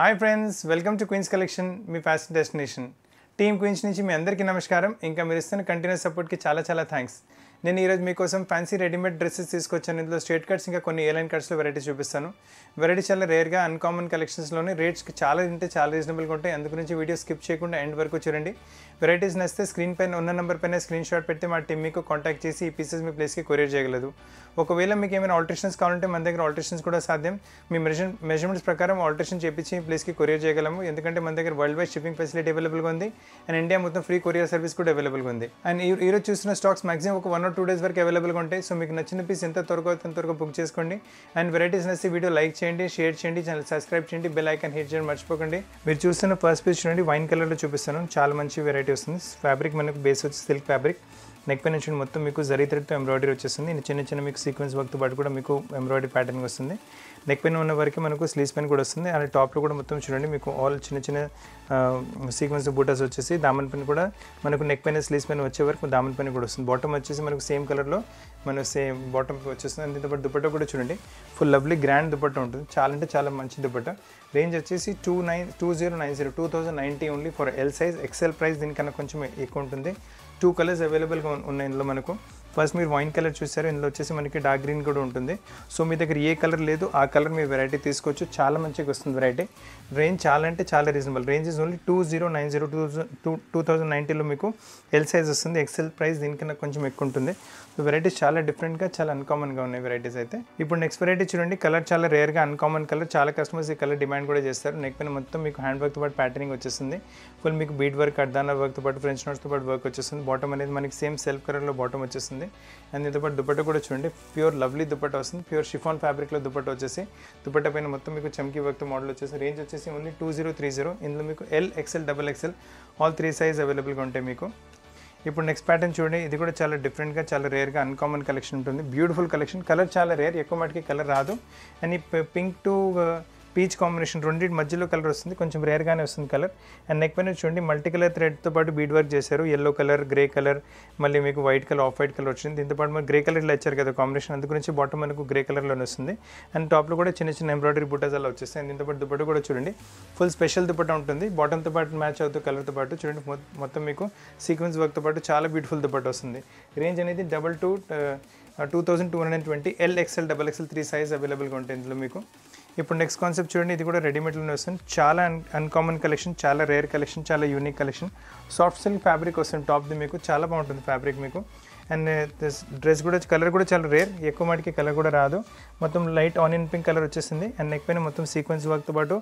hi friends welcome to Queens collection మీ fashion destination team Queens నుంచి మీ అందరికీ నమస్కారం ఇంకా మీరు ఇస్తున్న కంటిన్యూస్ సపోర్ట్కి చాలా చాలా థ్యాంక్స్ నేను ఈరోజు మీకోసం ఫ్యాన్సీ రెడీమేడ్ డ్రెస్సెస్ తీసుకొచ్చాను ఇందులో స్ట్రేట్ కట్స్ ఇంకా కొన్ని ఏలైన్ కట్స్లో వెరైటీస్ చూపిస్తాను వెరైటీస్ చాలా రేర్గా అన్కామన్ కలెక్షన్స్లోనే రేట్స్ చాలా ఉంటే చాలా రీజనబుల్గా ఉంటాయి అందుకు నుంచి వీడియో స్కిప్ చేయకుండా ఎండ్ వరకు చూడండి వెరైటీస్ నచ్చితే స్క్రీన్ పైన ఉన్న నెంబర్ పైన స్క్రీన్ షాట్ పెడితే మా టీమ్ మీకు కాంటాక్ట్ చేసి ఈ పీసెస్ మీ ప్లేస్కి కొరియర్ చేయగలదు ఒకవేళ మీకు ఏమైనా ఆల్టరేషన్స్ కావాలంటే మన దగ్గర ఆల్టరేషన్స్ కూడా సాధ్యం మీ మెజర్ మెజర్మెంట్స్ ప్రకారం ఆల్టరేషన్ చేపించి మీ ప్లేస్కి కొరియర్ చేయగలము ఎందుకంటే మన దగ్గర వరల్డ్ వైడ్ షిప్పింగ్ ఫెసిలిటీ అవైలబుల్గా ఉంది అండ్ ఇండియా మొత్తం ఫ్రీ కొరియర్ సర్వీస్ కూడా అవైలబుల్గా ఉంది అండ్ ఈరోజు చూసిన స్టాక్స్ మాక్సిమం ఒక వన్ ఆఫ్టర్ టూ డేస్ వరకు అవైలబుల్గా ఉంటాయి సో మీకు నచ్చిన పీస్ ఎంత త్వరగా అంత త్వరగా బుక్ చేసుకోండి అండ్ వెరైటీస్ నచ్చి వీడియో లైక్ చేయండి షేర్ చేయండి ఛానల్ సబ్స్క్రైబ్ చేయండి బెల్ ఐకాన్ హిట్ చేయండి మర్చిపోకండి మీరు చూస్తున్న ఫస్ట్ పీస్ చూడండి వైన్ కలర్లో చూపిస్తాను చాలా మంచి వెరైటీ వస్తుంది ఫ్యాబ్రిక్ మనకు బేస్ వచ్చి సిల్క్ ఫ్యాబ్రిక్ నెక్ పై నుంచి మొత్తం మీకు జరీ థ్రెడ్తో ఎంబ్రాయిడరీ వచ్చేస్తుంది చిన్న చిన్న మీకు సీక్వెన్స్ వర్క్తో పాటు కూడా మీకు ఎంబ్రాయిడరీ ప్యాటర్న్ వస్తుంది నెక్ పైన ఉన్న వరకు మనకు స్లీవ్స్ పైన కూడా వస్తుంది అలాగే టాప్లో కూడా మొత్తం చూడండి మీకు ఆల్ చిన్న చిన్న సీక్వెన్స్ బూటాస్ వచ్చేసి దామన్ పని కూడా మనకు నెక్ పైన స్లీవ్స్ పైన వచ్చే వరకు దామన్ పైన కూడా వస్తుంది బాటమ్ వచ్చేసి మనకు సేమ్ కలర్లో మన సేమ్ బాటమ్ వచ్చేస్తుంది అండ్ దీంతో దుపట్టా కూడా చూడండి ఫుల్ లవ్లీ గ్రాండ్ దుపట్టా ఉంటుంది చాలా అంటే చాలా మంచి దుపట్టా రేంజ్ వచ్చేసి two nine two zero nine zero two thousand ninety only for L size XL price దీనికన్నా కొంచెం ఎక్కువ ఉంటుంది టూ కలర్స్ అవైలబుల్గా ఉన్నాయి ఇందులో మనకు ఫస్ట్ మీరు వైన్ కలర్ చూసారు ఇందులో వచ్చేసి మనకి డార్క్ గ్రీన్ కూడా ఉంటుంది సో మీ దగ్గర ఏ కలర్ లేదు ఆ కలర్ మీరు వెరైటీ తీసుకోవచ్చు చాలా మంచిగా వస్తుంది వెరైటీ రేంజ్ చాలా అంటే చాలా reasonable range is only two zero nine zero two two two thousand నైంటీలో మీకు ఎల్ సైజ్ వస్తుంది ఎక్సెల్ ప్రైస్ దీనికన్నా కొంచెం ఎక్కువ ఉంటుంది సో వెరైటీస్ చాలా డిఫరెంట్గా చాలా అన్కామన్గా ఉన్నాయి వెరైటీస్ అయితే ఇప్పుడు నెక్స్ట్ వెరైటీ చూడండి కలర్ చాలా రేర్గా అన్కామన్ కలర్ చాలా కస్టమర్స్ ఈ కలర్ డిమాండ్ కూడా చేస్తారు నెక్ పైన మొత్తం మీకు హ్యాండ్ వర్క్తో పాటు ప్యాటర్నింగ్ వచ్చేస్తుంది ఫుల్ మీకు బీట్ వర్క్ అర్ధాన వర్క్తో పాటు ఫ్రెంచ్ నోట్స్తో పాటు వర్క్ వచ్చేస్తుంది బాటమ్ అనేది మనకి సేమ్ సెల్ఫ్ కలర్లో బాటమ్ వచ్చేస్తుంది అండ్ దీంతో పాటు దుపట్ట కూడా చూడండి ప్యూర్ లవ్లీ దుపట్ట వస్తుంది ప్యూర్ షిఫాన్ ఫ్యాబ్రిక్లో దుపట్ట వచ్చేసి దుపట్ట పైన మొత్తం మీకు చమ్కీ వర్క్ మోడల్ వచ్చేసి రేంజ్ వచ్చేసి only two zero three zero ఇందులో మీకు L XL double XL all three size అవైలబుల్గా ఉంటాయి మీకు ఇప్పుడు నెక్స్ట్ ప్యాటర్న్ చూడండి ఇది కూడా చాలా డిఫరెంట్గా చాలా రేర్గా అన్కామన్ కలెక్షన్ ఉంటుంది బ్యూటిఫుల్ కలెక్షన్ కలర్ చాలా రేర్ ఎక్కువ మటుకి కలర్ రాదు అండ్ ఈ పింక్ టు పీచ్ కాంబినేషన్ రెండింటి మధ్యలో కలర్ వస్తుంది కొంచెం రేర్గానే వస్తుంది కలర్ అండ్ నెక్ పైన చూడండి మల్టీ కలర్ థ్రెడ్తో పాటు బీడ్ వర్క్ చేశారు ఎల్లో కలర్ గ్రే కలర్ మళ్ళీ మీకు white colour off white colour వచ్చింది దీంతోపాటు మనకు గ్రే కలర్లో ఇచ్చారు కదా కాంబినేషన్ అందు గురించి బాటమ్ మనకు గ్రే కలర్లోనే వస్తుంది అండ్ టాప్లో కూడా చిన్న చిన్న ఎంబ్రాయిడరీ బుట్టాస్ అలా వచ్చేస్తాయి అండ్ దీంతోపాటు పాటు కూడా చూడండి ఫుల్ స్పెషల్ దుపట్ట ఉంటుంది బాటంతో పాటు మ్యాచ్ అవుతూ కలర్తో పాటు చూడండి మొత్తం మీకు సీక్వెన్స్ వర్క్తో పాటు చాలా బ్యూటిఫుల్ దుపట్టు వస్తుంది రేంజ్ అనేది double two two thousand two hundred and twenty L L XL double XL three size అవైలబుల్గా ఉంటాయి ఇందులో మీకు ఇప్పుడు నెక్స్ట్ కాన్సెప్ట్ చూడండి ఇది కూడా రెడీమేడ్లో వస్తుంది చాలా అన్కామన్ కలెక్షన్ చాలా రేర్ కలెక్షన్ చాలా unique collection soft silk fabric వస్తుంది టాప్ది మీకు చాలా బాగుంటుంది ఫ్యాబ్రిక్ మీకు అండ్ డ్రెస్ uh, కూడా కలర్ కూడా చాలా రేర్ ఎక్కువ మాటికి కలర్ కూడా రాదు మొత్తం లైట్ ఆనియన్ పింక్ కలర్ వచ్చేసింది అండ్ నెక్ పైన మొత్తం సీక్వెన్స్ వర్క్తో పాటు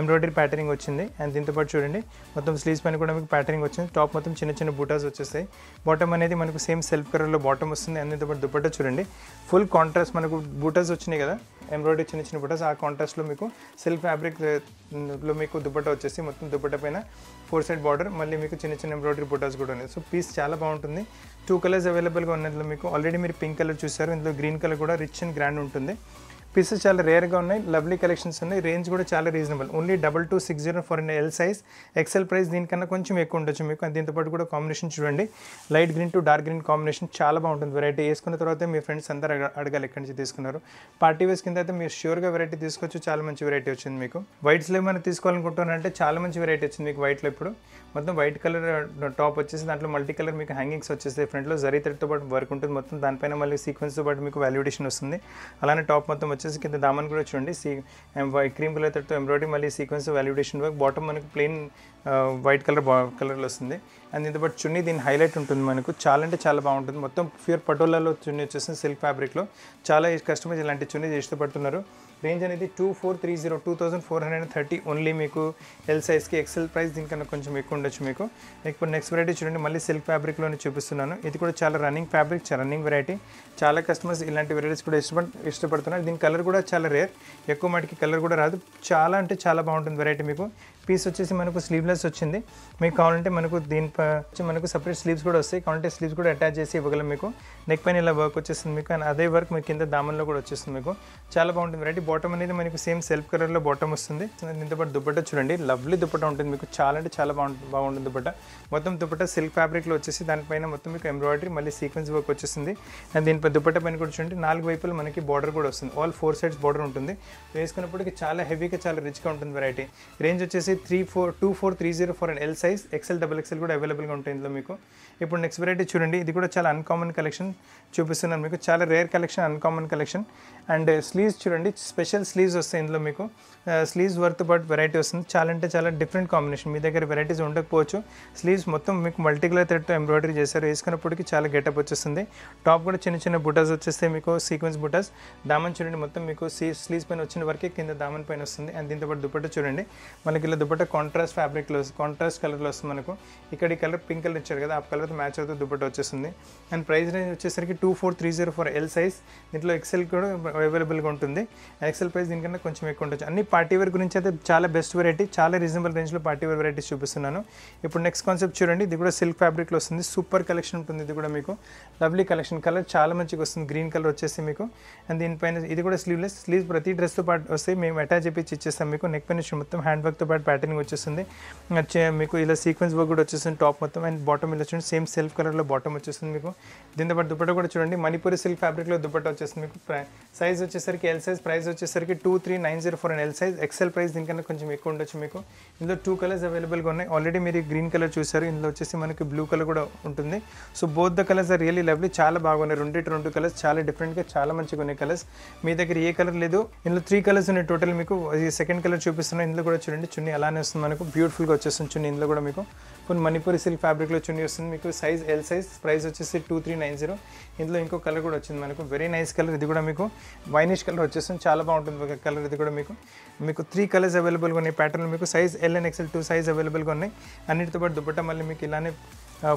ఎంబ్రాయిడరీ ప్యాటర్నింగ్ వచ్చింది అండ్ దీంతో పాటు చూడండి మొత్తం స్లీవ్స్ పైన కూడా మీకు ప్యాటర్నింగ్ వచ్చింది టాప్ మొత్తం చిన్న చిన్న బూటాస్ వచ్చేస్తాయి బాటమ్ అనేది మనకు సేమ్ సెల్ఫ్ కలర్లో బాటమ్ వస్తుంది అండ్ దీంతో పాటు దుపట్టా చూడండి ఫుల్ కాంట్రాస్ట్ మనకు బూటాస్ వచ్చినాయి కదా ఎంబ్రాయిడరీ చిన్న చిన్న బుట్టస్ ఆ కాంట్రాస్ట్లో మీకు సిల్క్ ఫ్యాబ్రిక్లో మీకు దుప్పట్ట వచ్చేసి మొత్తం దుప్పట్ట పైన ఫోర్ సైడ్ బార్డర్ మళ్ళీ మీకు చిన్న చిన్న ఎంబ్రాయిడరీ బుటాస్ కూడా ఉన్నాయి సో పీస్ చాలా బాగుంటుంది టూ కలర్స్ అవైలబుల్గా ఉన్నందులో మీకు ఆల్రెడీ మీరు పింక్ కలర్ చూసారు ఇందులో గ్రీన్ కలర్ కూడా రిచ్ అండ్ గ్రాండ్ ఉంటుంది పీసెస్ చాలా రేర్గా ఉన్నాయి లవ్లీ కలెక్షన్స్ ఉన్నాయి రేంజ్ కూడా చాలా reasonable only double two six zero four L size XL price దీనికన్నా కొంచెం ఎక్కువ ఉండొచ్చు మీకు దీంతోపాటు కూడా కాంబినేషన్ చూడండి light green to dark green combination చాలా బాగుంటుంది వెరైటీ వేసుకున్న తర్వాత మీ ఫ్రెండ్స్ అందరూ అడగాలి ఎక్కడి నుంచి తీసుకున్నారు పార్టీ వేస్ కింద అయితే మీరు షూర్గా వెరైటీ తీసుకోవచ్చు చాలా మంచి వెరైటీ వచ్చింది మీకు వైట్స్లో ఏమైనా తీసుకోవాలనుకుంటున్నారంటే చాలా మంచి వెరైటీ వచ్చింది మీకు వైట్లో ఇప్పుడు మొత్తం వైట్ కలర్ టాప్ వచ్చేసి దాంట్లో మల్టీ కలర్ మీకు హ్యాంగింగ్స్ వచ్చేస్తాయి ఫ్రంట్లో జరీ పాటు వర్క్ ఉంటుంది మొత్తం దానిపైన మళ్ళీ సీక్వెన్స్తో పాటు మీకు వాల్యుడేషన్ వస్తుంది అలానే టాప్ మొత్తం వచ్చేసి కింద దామని కూడా చూడండి సీ క్రీమ్ కలర్ ఎంబ్రాయిడరీ మళ్ళీ సీక్వెన్స్ వాల్యుడేషన్ వర్క్ బాటమ్ మనకు ప్లెయిన్ వైట్ కలర్ కలర్లో వస్తుంది అండ్ దీంతో పాటు చున్నీ దీని హైలైట్ ఉంటుంది మనకు చాలా అంటే చాలా బాగుంటుంది మొత్తం ప్యూర్ పటోలాలో చున్నీ వచ్చేసి సిల్క్ ఫ్యాబ్రిక్లో చాలా కస్టమర్స్ ఇలాంటి చున్నీ ఇష్టపడుతున్నారు రేంజ్ అనేది two four three zero two thousand four hundred and thirty only మీకు ఎల్ సైజ్కి ఎక్సెల్ ప్రైస్ దీనికన్నా కొంచెం ఎక్కువ ఉండొచ్చు మీకు లేకపోతే నెక్స్ట్ వెరైటీ చూడండి మళ్ళీ సిల్క్ ఫ్యాబ్రిక్లోనే చూపిస్తున్నాను ఇది కూడా చాలా రన్నింగ్ ఫ్యాబ్రిక్ రన్నింగ్ వెరైటీ చాలా కస్టమర్స్ ఇలాంటి వెరైటీస్ కూడా ఇష్టపడ ఇష్టపడుతున్నారు దీని కలర్ కూడా చాలా రేర్ ఎక్కువ మటుకి కలర్ కూడా రాదు చాలా అంటే చాలా బాగుంటుంది వెరైటీ మీకు పీస్ వచ్చేసి మనకు స్లీవ్లెస్ వచ్చింది మీకు కావాలంటే మనకు దీనిపై మనకు సపరేట్ స్లీవ్స్ కూడా వస్తాయి కావాలంటే స్లీవ్స్ కూడా అటాచ్ చేసి ఇవ్వగలం మీకు నెక్ పైన ఇలా వర్క్ వచ్చేస్తుంది మీకు అండ్ అదే వర్క్ మీకు కింద దామన్లో కూడా వచ్చేస్తుంది మీకు చాలా బాగుంటుంది వెరైటీ బాటమ్ అనేది మనకు సేమ్ సెల్ఫ్ కలర్లో బాటమ్ వస్తుంది పాటు దుప్పట్ట చూడండి లవ్లీ దుప్పట్ట ఉంటుంది మీకు చాలా అంటే చాలా బాగుంటుంది బాగుంటుంది దుప్పట్ట మొత్తం దుప్పట సిల్క్ ఫ్యాబ్రిక్లో వచ్చేసి దానిపైన మొత్తం మీకు ఎంబ్రాయిడరీ మళ్ళీ సీక్వెన్స్ వర్క్ వచ్చేస్తుంది అండ్ దీనిపై దుప్పట్ట పైన కూడా చూడండి నాలుగు వైపులు మనకి బార్డర్ కూడా వస్తుంది ఆల్ ఫోర్ సైడ్స్ బార్డర్ ఉంటుంది వేసుకున్నప్పటికి చాలా హెవీగా చాలా రిచ్గా ఉంటుంది వెరైటీ రేంజ్ వచ్చేసి వచ్చేసి three four two four three zero four and L size XL double XL కూడా అవైలబుల్గా ఉంటాయి ఇందులో మీకు ఇప్పుడు నెక్స్ట్ వెరైటీ చూడండి ఇది కూడా చాలా అన్కామన్ కలెక్షన్ చూపిస్తున్నాను మీకు చాలా rare collection uncommon collection and sleeves చూడండి స్పెషల్ స్లీవ్స్ వస్తాయి ఇందులో మీకు స్లీవ్స్ వర్త్ బట్ వెరైటీ వస్తుంది చాలా అంటే చాలా డిఫరెంట్ కాంబినేషన్ మీ దగ్గర వెరైటీస్ ఉండకపోవచ్చు స్లీవ్స్ మొత్తం మీకు కలర్ థ్రెడ్తో ఎంబ్రాయిడరీ చేశారు వేసుకున్నప్పటికీ చాలా గెటప్ వచ్చేస్తుంది టాప్ కూడా చిన్న చిన్న బుటాస్ వచ్చేస్తే మీకు సీక్వెన్స్ బుటాస్ దామన్ చూడండి మొత్తం మీకు స్లీవ్స్ పైన వచ్చిన వరకే కింద దామన్ పైన వస్తుంది అండ్ దీంతో పాటు దుప్పట్టు చూడండి మనకి ఇలా దుపట్ట కాంట్రాస్ట్ ఫ్యాబ్రిక్లో కాంట్రాస్ట్ కలర్లో వస్తుంది మనకు ఇక్కడ ఈ కలర్ పింక్ కలర్ ఇచ్చారు కదా ఆ కలర్తో మ్యాచ్ అవుతూ దుపట్ట వచ్చేస్తుంది అండ్ ప్రైస్ రేంజ్ వచ్చేసరికి two four three zero four L size దీంట్లో ఎక్సెల్ కూడా అవైలబుల్గా ఉంటుంది ఎక్సెల్ ప్రైస్ దీనికన్నా కొంచెం ఎక్కువ ఉంటుంది అన్ని పార్టీ వేర్ గురించి అయితే చాలా బెస్ట్ వెరైటీ చాలా రీజనబుల్ రేంజ్లో పార్టీ వేర్ వెరైటీస్ చూపిస్తున్నాను ఇప్పుడు నెక్స్ట్ కాన్సెప్ట్ చూడండి ఇది కూడా సిల్క్ ఫ్యాబ్రిక్లో వస్తుంది సూపర్ కలెక్షన్ ఉంటుంది ఇది కూడా మీకు లవ్లీ కలెక్షన్ కలర్ చాలా మంచిగా వస్తుంది గ్రీన్ కలర్ వచ్చేసి మీకు అండ్ దీనిపైన ఇది కూడా స్లీవ్లెస్ స్లీవ్స్ ప్రతి డ్రెస్తో పాటు వస్తే మేము అటాచ్ చేపించి ఇచ్చేస్తాం మీకు నెక్ పైన మొత్తం హ్యాండ్ వర్క్తో పాటు ప్యాటర్నింగ్ వచ్చేస్తుంది మీకు ఇలా సీక్వెన్స్ వర్క్ కూడా వచ్చేస్తుంది టాప్ మొత్తం అండ్ బాటమ్ ఇలా చూడండి సేమ్ సెల్ఫ్ కలర్లో బాటమ్ వచ్చేస్తుంది మీకు దీంతో పాటు దుపట్ట కూడా చూడండి మణిపూరి సిల్క్ ఫ్యాబ్రిక్లో దుపట్ట వచ్చేస్తుంది మీకు సైజ్ వచ్చేసరికి ఎల్ సైజ్ ప్రైస్ వచ్చేసరికి two three nine zero four and L size XL price దీనికన్నా కొంచెం ఎక్కువ ఉండొచ్చు మీకు ఇందులో టూ కలర్స్ అవైలబుల్గా ఉన్నాయి ఆల్రెడీ మీరు గ్రీన్ కలర్ చూసారు ఇందులో వచ్చేసి మనకి బ్లూ కలర్ కూడా ఉంటుంది so both the colours are really lovely చాలా బాగున్నాయి రెండు రెండు కలర్స్ చాలా డిఫరెంట్గా చాలా మంచిగా ఉన్నాయి కలర్స్ మీ దగ్గర ఏ కలర్ లేదు ఇందులో త్రీ కలర్స్ ఉన్నాయి టోటల్ మీకు సెకండ్ కలర్ చూపిస్తున్నాయి ఇందులో కూడా చూడండి చున్నీ అలానే వస్తుంది మనకు బ్యూటిఫుల్గా వచ్చేస్తుంది చూడండి ఇందులో కూడా మీకు కొన్ని మణిపూరి సిల్క్ ఫ్యాబ్రిక్లో చున్నీ వస్తుంది మీకు సైజ్ ఎల్ సైజ్ ప్రైస్ వచ్చేసి టూ త్రీ నైన్ జీరో ఇందులో ఇంకో కలర్ కూడా వచ్చింది మనకు వెరీ నైస్ కలర్ ఇది కూడా మీకు వైనిష్ కలర్ వచ్చేస్తుంది చాలా బాగుంటుంది ఒక కలర్ ఇది కూడా మీకు మీకు త్రీ కలర్స్ అవైలబుల్గా ఉన్నాయి ప్యాటర్న్ మీకు size L and XL two size అవైలబుల్గా ఉన్నాయి అన్నిటితో పాటు దుప్పట్ట మళ్ళీ మీకు ఇలానే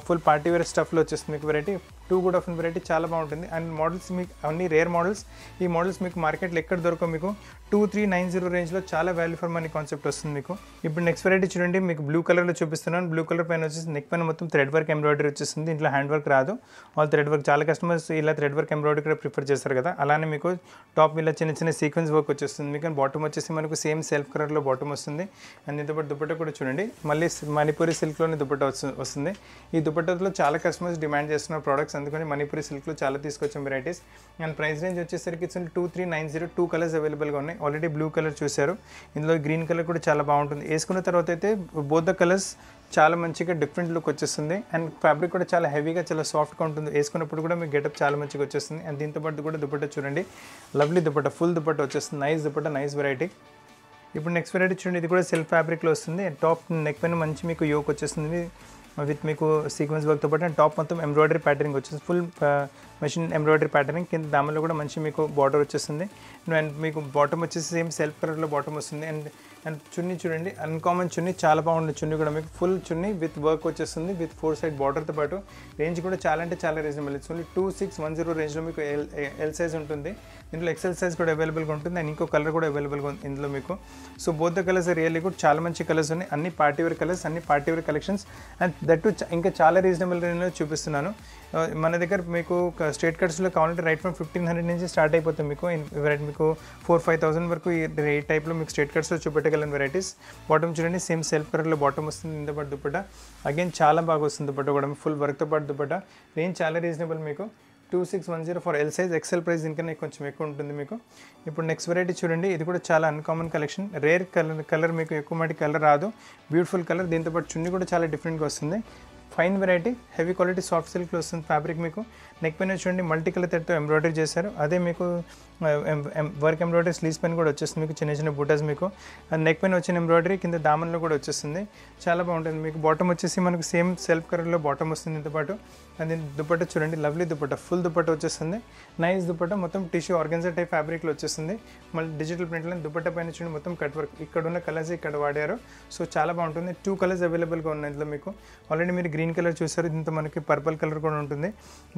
ఫుల్ పార్టీ స్టఫ్లో వచ్చేస్తుంది మీకు వెరైటీ టూ కూడా ఆఫ్ వెరైటీ చాలా బాగుంటుంది అండ్ మోడల్స్ మీకు అన్ని రేర్ మోడల్స్ ఈ మోడల్స్ మీకు మార్కెట్లో ఎక్కడ దొరకవు మీకు టూ త్రీ నైన్ జీరో రేంజ్లో చాలా వాల్యూ ఫర్ మనీ కాన్సెప్ట్ వస్తుంది మీకు ఇప్పుడు నెక్స్ట్ వెరైటీ చూడండి మీకు బ్లూ కలర్లో చూపిస్తున్నాను బ్లూ కలర్ పైన వచ్చేసి నెక్ పైన మొత్తం థ్రెడ్ వర్క్ ఎంబ్రాయిడరీ వచ్చేస్తుంది ఇంట్లో హ్యాండ్ వర్క్ రాదు ఆల్ థ్రెడ్ వర్క్ చాలా కస్టమర్స్ ఇలా థ్రెడ్ వర్క్ ఎంబ్రాయిడరీ కూడా ప్రిఫర్ చేస్తారు కదా అలానే మీకు టాప్ ఇలా చిన్న చిన్న సీక్వెన్స్ వర్క్ వచ్చేస్తుంది మీకు బాటమ్ వచ్చేసి మనకు సేమ్ సెల్ఫ్ కలర్లో బాటమ్ వస్తుంది అండ్ దీంతోపాటు దుపట్టా కూడా చూడండి మళ్ళీ మణిపూరి సిల్క్లోనే దుపట్టా వస్తుంది ఈ దుపట్టాలో చాలా కస్టమర్స్ డిమాండ్ చేస్తున్న ప్రోడక్ట్స్ ప్రోడక్ట్స్ అందుకని మణిపురి సిల్క్లో చాలా తీసుకొచ్చాం వెరైటీస్ అండ్ ప్రైస్ రేంజ్ వచ్చేసరికి two three nine zero two colours అవైలబుల్గా ఉన్నాయి ఆల్రెడీ బ్లూ కలర్ చూశారు ఇందులో గ్రీన్ కలర్ కూడా చాలా బాగుంటుంది వేసుకున్న తర్వాత అయితే బోధ కలర్స్ చాలా మంచిగా డిఫరెంట్ లుక్ వచ్చేస్తుంది అండ్ ఫ్యాబ్రిక్ కూడా చాలా హెవీగా చాలా సాఫ్ట్గా ఉంటుంది వేసుకున్నప్పుడు కూడా మీకు గెటప్ చాలా మంచిగా వచ్చేస్తుంది అండ్ దీంతో పాటు కూడా దుపట్ట చూడండి లవ్లీ దుపట్ట ఫుల్ దుపట్ట వచ్చేస్తుంది నైస్ దుపట్ట నైస్ వెరైటీ ఇప్పుడు నెక్స్ట్ వెరైటీ చూడండి ఇది కూడా సెల్ఫ్ ఫ్యాబ్రిక్లో వస్తుంది టాప్ నెక్ పైన మంచి మీకు యోక్ వచ్చేస్తుంది విత్ మీకు సీక్వెన్స్ వర్క్తో పాటు అండ్ టాప్ మొత్తం ఎంబ్రాయిడరీ ప్యాటర్నింగ్ వచ్చేసి ఫుల్ మెషిన్ ఎంబ్రాయిడరీ ప్యాటర్నింగ్ కింద దానిలో కూడా మంచి మీకు బార్డర్ వచ్చేస్తుంది అండ్ మీకు బాటమ్ వచ్చేసి సేమ్ సెల్ఫ్ కలర్లో బాటమ్ వస్తుంది అండ్ అండ్ చున్నీ చూడండి అన్కామన్ చున్నీ చాలా బాగుంది చున్నీ కూడా మీకు ఫుల్ చున్నీ విత్ వర్క్ వచ్చేస్తుంది విత్ ఫోర్ సైడ్ బార్డర్తో పాటు రేంజ్ కూడా చాలా అంటే చాలా reasonable it's only two six one zero రేంజ్లో మీకు ఎల్ ఎల్ సైజ్ ఉంటుంది దీంట్లో ఎక్సెల్ సైజ్ కూడా అవైలబుల్గా ఉంటుంది అండ్ ఇంకో కలర్ కూడా అవైలబుల్గా ఉంది ఇందులో మీకు సో బోత్ కలర్స్ రియల్లీ కూడా చాలా మంచి కలర్స్ ఉన్నాయి అన్ని పార్టీవేర్ కలర్స్ అన్ని పార్టీవేర్ కలెక్షన్స్ అండ్ దట్ ఇంకా చాలా రీజనబుల్ రేంజ్లో చూపిస్తున్నాను మన దగ్గర మీకు స్టేట్ కట్స్లో కావాలంటే రైట్ ఫ్రమ్ ఫిఫ్టీన్ హండ్రెడ్ నుంచి స్టార్ట్ అయిపోతుంది మీకు వెరైటీ మీకు ఫోర్ ఫైవ్ థౌసండ్ వరకు ఈ రే టైప్లో మీకు స్టేట్ కార్డ్స్లో చూపెట్టగలను వెరైటీస్ బాటమ్ చూడండి సేమ్ సెల్ఫ్ కలర్లో బాటమ్ వస్తుంది ఇంత పాటు దుప్పట అగైన్ చాలా బాగా వస్తుంది దుప్పట కూడా ఫుల్ వర్క్తో పాటు దుప్పట రేంజ్ చాలా రీజనబుల్ మీకు two six one zero four L size XL price దీనికన్నా కొంచెం ఎక్కువ ఉంటుంది మీకు ఇప్పుడు నెక్స్ట్ వెరైటీ చూడండి ఇది కూడా చాలా uncommon collection rare colour colour మీకు ఎక్కువ మటి కలర్ రాదు బ్యూటిఫుల్ కలర్ దీంతోపాటు చున్నీ కూడా చాలా డిఫరెంట్గా వస్తుంది fine variety heavy quality soft సిల్క్లో వస్తుంది ఫ్యాబ్రిక్ మీకు నెక్ పైన చూడండి మల్టీ కలర్ థ్రెడ్తో ఎంబ్రాయిడరీ చేశారు అదే మీకు వర్క్ ఎంబ్రాయిడరీ స్లీవ్స్ పైన కూడా వచ్చేస్తుంది మీకు చిన్న చిన్న బుటాస్ మీకు నెక్ పైన వచ్చిన ఎంబ్రాయిడరీ కింద దామన్లో కూడా వచ్చేస్తుంది చాలా బాగుంటుంది మీకు బాటమ్ వచ్చేసి మనకు సేమ్ సెల్ఫ్ కలర్లో బాటమ్ వస్తుంది దీంతో పాటు అది దుప్పట్ట చూడండి లవ్లీ దుప్పట్ట ఫుల్ దుప్పట్ట వచ్చేస్తుంది నైస్ దుప్పట్ట మొత్తం టిష్యూ ఆర్గన్జా టైప్ ఫ్యాబ్రిక్లో వచ్చేస్తుంది మళ్ళీ డిజిటల్ ప్రింట్లో దుప్పట్ట పైన చూడండి మొత్తం కట్ వర్క్ ఇక్కడ ఉన్న కలర్స్ ఇక్కడ వాడారు సో చాలా బాగుంటుంది టూ కలర్స్ అవైలబుల్గా ఉన్నాయి ఇందులో మీకు ఆల్రెడీ మీరు గ్రీన్ కలర్ చూసారు దీంతో మనకి పర్పల్ కలర్ కూడా ఉంటుంది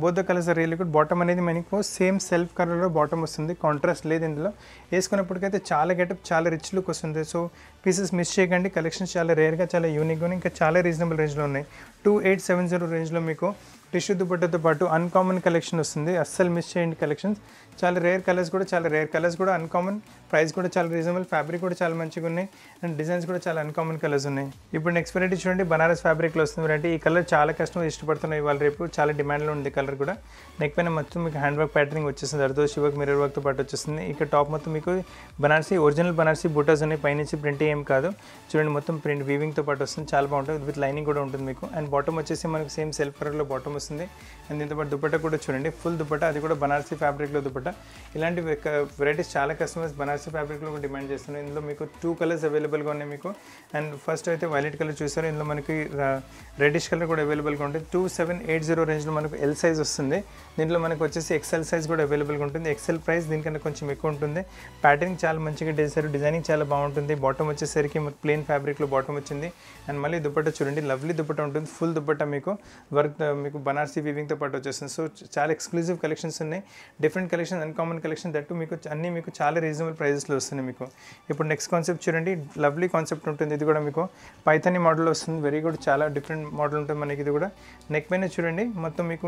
బోధ కలర్స్ రియల్ గుడ్ బాటమ్ అనేది మనకు సేమ్ సెల్ఫ్ కలర్లో బాటమ్ వస్తుంది వస్తుంది కాంట్రాస్ట్ లేదు ఇందులో వేసుకున్నప్పటికైతే చాలా గెటప్ చాలా రిచ్ లుక్ వస్తుంది సో పీసెస్ మిస్ చేయకండి కలెక్షన్స్ చాలా రేర్గా చాలా యూనిక్గా ఇంకా చాలా రీజనబుల్ రేంజ్లో ఉన్నాయి టూ ఎయిట్ సెవెన్ జీరో రేంజ్లో మీకు టిష్యూ దుబ్బట్టతో పాటు అన్కామన్ కలెక్షన్ వస్తుంది అస్సలు మిస్ చేయండి కలెక్షన్స్ చాలా రేర్ కలర్స్ కూడా చాలా రేర్ కలర్స్ కూడా అన్కామన్ ప్రైస్ కూడా చాలా రీజనబుల్ ఫ్యాబ్రిక్ కూడా చాలా మంచిగా ఉన్నాయి అండ్ డిజైన్స్ కూడా చాలా అన్కామన్ కలర్స్ ఉన్నాయి ఇప్పుడు నెక్స్ట్ వెరైటీ చూడండి బనారస్ ఫ్యాబ్రిక్లో వస్తుంది అంటే ఈ కలర్ చాలా కస్టమర్స్ ఇష్టపడుతున్నాయి ఇవాళ రేపు చాలా డిమాండ్లో ఉంది కలర్ కూడా నెక్ పైన మొత్తం మీకు హ్యాండ్ వర్క్ ప్యాటర్నింగ్ వచ్చేసింది అర్థో శివక్ మిర్రర్ వర్క్తో పాటు వచ్చేసింది ఇక్కడ టాప్ మొత్తం మీకు బనారసీ ఒరిజినల్ బనార్సీ బుటాస్ ఉన్నాయి పైనుంచి ప్రింట్ ఏం కాదు చూడండి మొత్తం ప్రింట్ వీవింగ్తో పాటు వస్తుంది చాలా బాగుంటుంది విత్ లైనింగ్ కూడా ఉంటుంది మీకు అండ్ బాటమ్ వచ్చేసి మనకు సేమ్ సెల్ఫ్ కలర్లో బాటమ్ వస్తుంది అండ్ దీంతో పాటు దుపట్ట కూడా చూడండి ఫుల్ దుపట్ట అది కూడా బనార్సీ ఫ్యాబ్రిక్లో దుప్పట అనమాట ఇలాంటి వెరైటీస్ చాలా కస్టమర్స్ బనారసీ ఫ్యాబ్రిక్లో డిమాండ్ చేస్తున్నారు ఇందులో మీకు టూ కలర్స్ అవైలబుల్గా ఉన్నాయి మీకు అండ్ ఫస్ట్ అయితే వైలెట్ కలర్ చూసారు ఇందులో మనకి రెడ్డిష్ కలర్ కూడా అవైలబుల్గా ఉంటుంది టూ సెవెన్ ఎయిట్ జీరో రేంజ్లో మనకు ఎల్ సైజ్ వస్తుంది దీంట్లో మనకు వచ్చేసి ఎక్సెల్ సైజ్ కూడా అవైలబుల్గా ఉంటుంది ఎక్సెల్ ప్రైస్ దీనికన్నా కొంచెం ఎక్కువ ఉంటుంది ప్యాటర్న్ చాలా మంచిగా చేశారు డిజైనింగ్ చాలా బాగుంటుంది బాటమ్ వచ్చేసరికి ప్లెయిన్ ఫ్యాబ్రిక్లో బాటమ్ వచ్చింది అండ్ మళ్ళీ దుప్పట్ట చూడండి లవ్లీ దుప్పట్ట ఉంటుంది ఫుల్ దుప్పట్ట మీకు వర్క్ మీకు బనార్సీ వీవింగ్తో పాటు వచ్చేస్తుంది సో చాలా ఎక్స్క్లూజివ్ కలెక్షన్స్ ఉన్నాయి different collections collection uncommon collection that మీకు అన్ని మీకు చాలా రీజనబుల్ ప్రైజెస్లో వస్తుంది మీకు ఇప్పుడు నెక్స్ట్ కాన్సెప్ట్ చూడండి లవ్లీ కాన్సెప్ట్ ఉంటుంది ఇది కూడా మీకు పైథాని మోడల్ వస్తుంది వెరీ గుడ్ చాలా డిఫరెంట్ మోడల్ ఉంటుంది మనకి ఇది కూడా నెక్ పైన చూడండి మొత్తం మీకు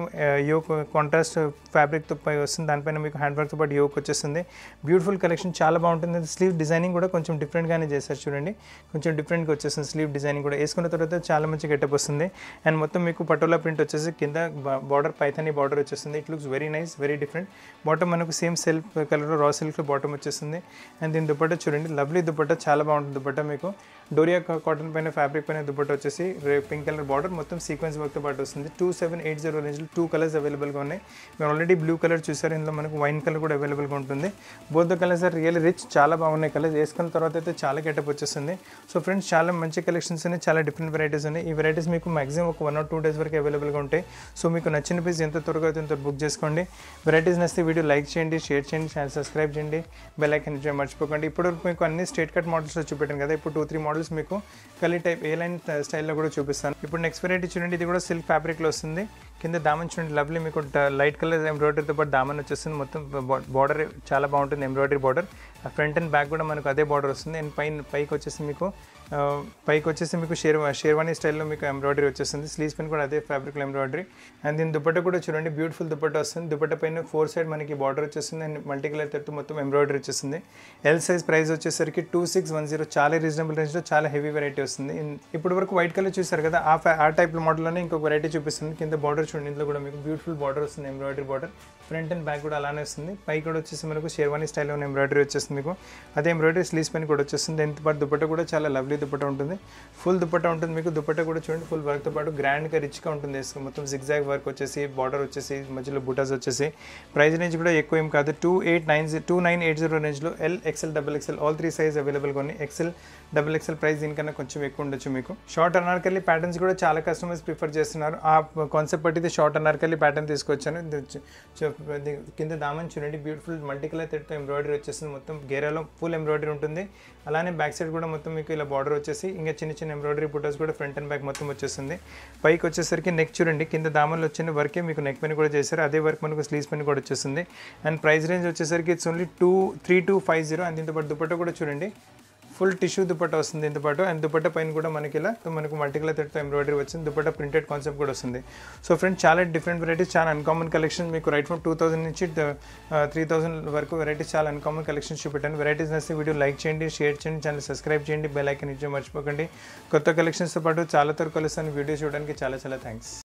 యోక్ కాంట్రాస్ట్ ఫ్యాబ్రిక్తో పై వస్తుంది దానిపైన మీకు హ్యాండ్ వర్క్తో పాటు యోక్ వచ్చేస్తుంది బ్యూటిఫుల్ కలెక్షన్ చాలా బాగుంటుంది స్లీవ్ డిజైనింగ్ కూడా కొంచెం డిఫరెంట్గానే చేస్తారు చూడండి కొంచెం డిఫరెంట్గా వచ్చేస్తుంది స్లీవ్ డిజైనింగ్ కూడా వేసుకున్న తర్వాత చాలా మంచి గెటప్ వస్తుంది అండ్ మొత్తం మీకు పటోలా ప్రింట్ వచ్చేసి కింద బార్డర్ పైథాని బార్డర్ వచ్చేస్తుంది it looks very nice very different bottom మనకు సేమ్ సెల్ఫ్ కలర్లో రా సిల్క్ బాటమ్ వచ్చేస్తుంది అండ్ దీని దుపట్టా చూడండి లవ్లీ దుపట్టా చాలా బాగుంటుంది దుబ్బట్ట మీకు డోరియా కాటన్ పైన ఫ్యాబ్రిక్ పైన దుబ్బట్ వచ్చేసి పింక్ కలర్ బార్డర్ మొత్తం సీక్వెన్స్ వర్క్తో పాటు వస్తుంది టూ సెవెన్ ఎయిట్ జీరో రేంజ్లో టూ కలర్స్ అవైలబుల్గా ఉన్నాయి మేము ఆల్రెడీ బ్లూ కలర్ చూసారు ఇందులో మనకు వైన్ కలర్ కూడా అవైలబుల్గా ఉంటుంది బోధ కలర్స్ ఆర్ రియల్ రిచ్ చాలా బాగున్నాయి కలర్స్ వేసుకున్న తర్వాత అయితే చాలా గెటప్ వచ్చేస్తుంది సో ఫ్రెండ్స్ చాలా మంచి కలెక్షన్స్ ఉన్నాయి చాలా డిఫరెంట్ వెరైటీస్ ఉన్నాయి ఈ వెరైటీస్ మీకు మ్యాక్సిమం ఒక వన్ ఆర్ టూ డేస్ వరకు అవైలబుల్గా ఉంటాయి సో మీకు నచ్చిన పీస్ ఎంత త్వరగా అయితే ఎంతో బుక్ చేసుకోండి వెరైటీస్ నచ్చితే వీడియో లైక్ చేయండి షేర్ చేయండి ఛానల్ సబ్స్క్రైబ్ చేయండి బెల్ ఐకన్ మర్చిపోకండి ఇప్పటివరకు మీకు అన్ని స్టేట్ కట్ వచ్చి చూపెట్టాను కదా ఇప్పుడు టూ త్రీ మోడల్స్ మోడల్స్ మీకు కలీ టైప్ ఏ లైన్ స్టైల్లో కూడా చూపిస్తాను ఇప్పుడు నెక్స్ట్ వెరైటీ చూడండి ఇది కూడా సిల్క్ ఫ్యాబ్రిక్లో వస్తుంది కింద దామన్ చూడండి లవ్లీ మీకు లైట్ కలర్ ఎంబ్రాయిడరీతో పాటు దామన్ వచ్చేస్తుంది మొత్తం బార్డర్ చాలా బాగుంటుంది embroidery border front and back కూడా మనకు అదే బార్డర్ వస్తుంది అండ్ పైన పైకి వచ్చేసి మీకు పైకి వచ్చేసి మీకు షేర్ షేర్వాణి స్టైల్లో మీకు ఎంబ్రాయిడరీ వచ్చేస్తుంది స్లీవ్స్ పైన కూడా అదే ఫ్యాబ్రిక్లో ఎంబ్రాయిడరీ అండ్ దీని దుపట్ట కూడా చూడండి బ్యూటిఫుల్ దుపట్ట వస్తుంది దుపట్ట పైన ఫోర్ సైడ్ మనకి బార్డర్ వచ్చేస్తుంది అండ్ మల్టీ కలర్ తట్టు మొత్తం ఎంబ్రాయిడరీ వచ్చేస్తుంది ఎల్ సైజ్ ప్రైస్ వచ్చేసరికి టూ సిక్స్ వన్ జీరో చాలా రీజనబుల్ రేంజ్లో చాలా హెవీ వెరైటీ వస్తుంది ఇప్పటి వరకు వైట్ కలర్ చూసారు కదా ఆ ఆ టైప్ మోడల్లోనే ఇంకొక వెరైటీ చూపిస్తుంది కింద బార్డర్ చూడండి ఇందులో కూడా మీకు బ్యూటిఫుల్ బార్డర్ వస్తుంది embroidery border front and back కూడా అలానే వస్తుంది పై కూడా వచ్చేసి మనకు షేర్వానీ స్టైల్లో ఉన్న ఎంబ్రాయిడరీ వచ్చేసింది మీకు అదే ఎంబ్రాయిడరీ స్లీవ్స్ పైన కూడా వచ్చేస్తుంది దానితో పాటు కూడా చాలా లవ్లీ దుపట్ట ఉంటుంది ఫుల్ దుపట్ట ఉంటుంది మీకు దుపట్ట కూడా చూడండి ఫుల్ వర్క్తో పాటు గ్రాండ్గా రిచ్గా ఉంటుంది వేసుకుని మొత్తం జిగ్జాగ్ వర్క్ వచ్చేసి బార్డర్ వచ్చేసి మధ్యలో బుటాస్ వచ్చేసి ప్రైస్ రేంజ్ కూడా ఎక్కువ ఏం కాదు two eight nine two nine eight zero రేంజ్లో L XL double XL all three size అవైలబుల్గా కొన్ని ఎక్సెల్ డబుల్ ఎక్సెల్ ప్రైస్ దీనికన్నా కొంచెం ఎక్కువ ఉండొచ్చు మీకు షార్ట్ అనార్కలి ప్యాటర్న్స్ కూడా చాలా కస్టమర్స్ ప్రిఫర్ చేస్తున్నారు ఆ కాన్సెప్ట్ బట్టి షార్ట్ అనార్కలి ప్యాటర్న్ తీసుకొచ్చాను కింద దామని చూడండి బ్యూటిఫుల్ మల్టీ కలర్ థ్రెడ్తో ఎంబ్రాయిడరీ వచ్చేసింది మొత్తం గేరాలో ఫుల్ ఎంబ్రాయిడరీ ఉంటుంది అలానే బ్యాక్ సైడ్ కూడా మొత్తం మీకు ఇలా బార్డర్ వచ్చేసి ఇంకా చిన్న చిన్న ఎంబ్రాయిడరీ బుటాస్ కూడా ఫ్రంట్ అండ్ బ్యాక్ మొత్తం వచ్చేస్తుంది పైకి వచ్చేసరికి నెక్ చూడండి కింద దామన్లు వచ్చిన వర్కే మీకు నెక్ పని కూడా చేశారు అదే వర్క్ మనకు స్లీవ్స్ పని కూడా వచ్చేస్తుంది అండ్ ప్రైస్ రేంజ్ వచ్చేసరికి it's only two three two five zero and దీంతో పాటు కూడా చూడండి ఫుల్ టిష్యూ దుపట్ట వస్తుంది దుపట్ట అండ్ దుపట్ట పైన కూడా మనకి ఇలా మనకు మల్టికల్ థ్రెడ్తో ఎంబ్రాయిడరీ వచ్చింది దుపట్ట ప్రింటెడ్ కాన్సెప్ట్ కూడా వస్తుంది సో ఫ్రెండ్స్ చాలా డిఫరెంట్ వెరైటీస్ చాలా అన్కామన్ కలెక్షన్ మీకు రైట్ ఫ్రమ్ టూ థౌసండ్ నుంచి త్రీ uh, థౌసండ్ uh, వరకు వెరైటీస్ చాలా అన్కామన్ కలెక్షన్స్ చూపెట్టాను వెరైటీస్ నచ్చి వీడియో లైక్ చేయండి షేర్ చేయండి ఛానల్ సబ్స్క్రైబ్ చేయండి బెల్ ఐకన్ ఇచ్చే మర్చిపోకండి కొత్త కలెక్షన్స్తో పాటు చాలా త్వరగా కలుస్తాను వీడియో చూడడానికి చాలా చాలా థ్యాంక్స్